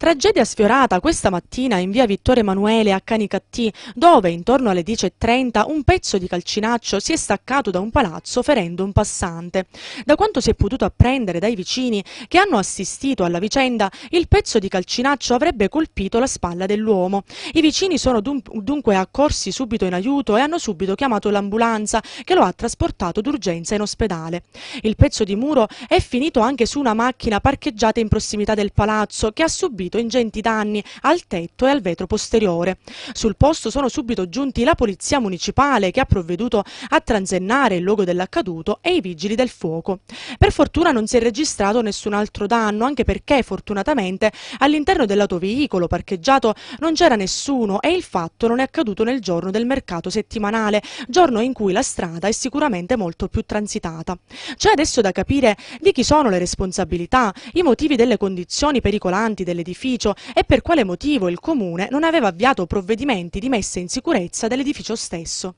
Tragedia sfiorata questa mattina in via Vittorio Emanuele a Canicattì, dove intorno alle 10.30 un pezzo di calcinaccio si è staccato da un palazzo ferendo un passante. Da quanto si è potuto apprendere dai vicini che hanno assistito alla vicenda, il pezzo di calcinaccio avrebbe colpito la spalla dell'uomo. I vicini sono dunque accorsi subito in aiuto e hanno subito chiamato l'ambulanza che lo ha trasportato d'urgenza in ospedale. Il pezzo di muro è finito anche su una macchina parcheggiata in prossimità del palazzo che ha subito subito ingenti danni al tetto e al vetro posteriore. Sul posto sono subito giunti la polizia municipale che ha provveduto a transennare il luogo dell'accaduto e i vigili del fuoco. Per fortuna non si è registrato nessun altro danno, anche perché fortunatamente all'interno dell'autoveicolo parcheggiato non c'era nessuno e il fatto non è accaduto nel giorno del mercato settimanale, giorno in cui la strada è sicuramente molto più transitata. C'è adesso da capire di chi sono le responsabilità, i motivi delle condizioni pericolanti dell'edificio dell'edificio e per quale motivo il Comune non aveva avviato provvedimenti di messa in sicurezza dell'edificio stesso.